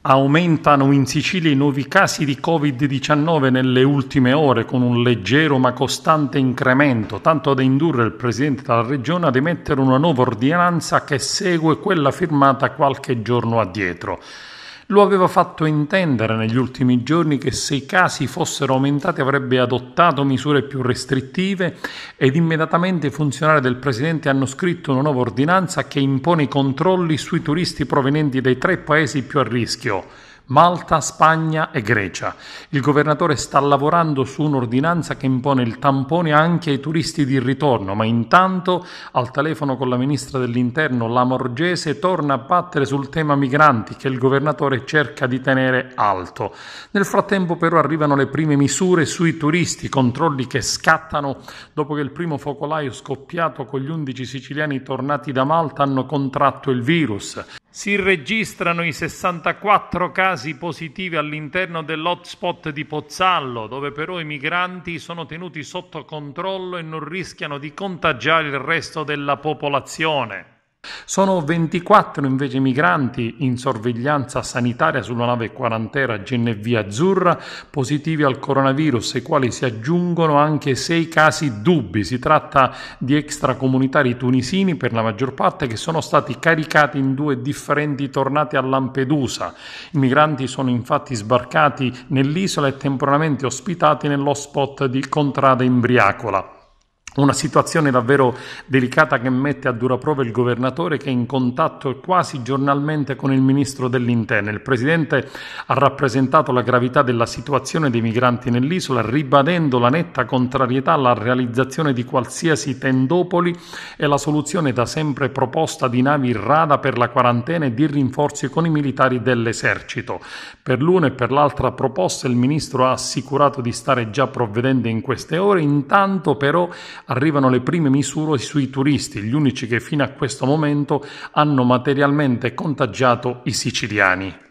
Aumentano in Sicilia i nuovi casi di Covid-19 nelle ultime ore con un leggero ma costante incremento, tanto da indurre il Presidente della Regione ad emettere una nuova ordinanza che segue quella firmata qualche giorno addietro. Lo aveva fatto intendere negli ultimi giorni che se i casi fossero aumentati avrebbe adottato misure più restrittive ed immediatamente i funzionari del Presidente hanno scritto una nuova ordinanza che impone i controlli sui turisti provenienti dai tre paesi più a rischio, Malta, Spagna e Grecia. Il governatore sta lavorando su un'ordinanza che impone il tampone anche ai turisti di ritorno, ma intanto al telefono con la ministra dell'Interno la Morgese, torna a battere sul tema migranti che il governatore cerca di tenere alto. Nel frattempo però arrivano le prime misure sui turisti, controlli che scattano dopo che il primo focolaio scoppiato con gli 11 siciliani tornati da Malta hanno contratto il virus. Si registrano i 64 casi positivi all'interno dell'hotspot di Pozzallo, dove però i migranti sono tenuti sotto controllo e non rischiano di contagiare il resto della popolazione. Sono 24 invece migranti in sorveglianza sanitaria sulla nave quarantena GNV Azzurra positivi al coronavirus, ai quali si aggiungono anche 6 casi dubbi. Si tratta di extracomunitari tunisini per la maggior parte che sono stati caricati in due differenti tornate a Lampedusa. I migranti sono infatti sbarcati nell'isola e temporaneamente ospitati nell'hotspot di Contrada Imbriacola. Una situazione davvero delicata che mette a dura prova il governatore che è in contatto quasi giornalmente con il ministro dell'interno. Il presidente ha rappresentato la gravità della situazione dei migranti nell'isola, ribadendo la netta contrarietà alla realizzazione di qualsiasi tendopoli e la soluzione da sempre proposta di navi rada per la quarantena e di rinforzi con i militari dell'esercito. Per l'una e per l'altra proposta il ministro ha assicurato di stare già provvedendo in queste ore, intanto però arrivano le prime misure sui turisti, gli unici che fino a questo momento hanno materialmente contagiato i siciliani.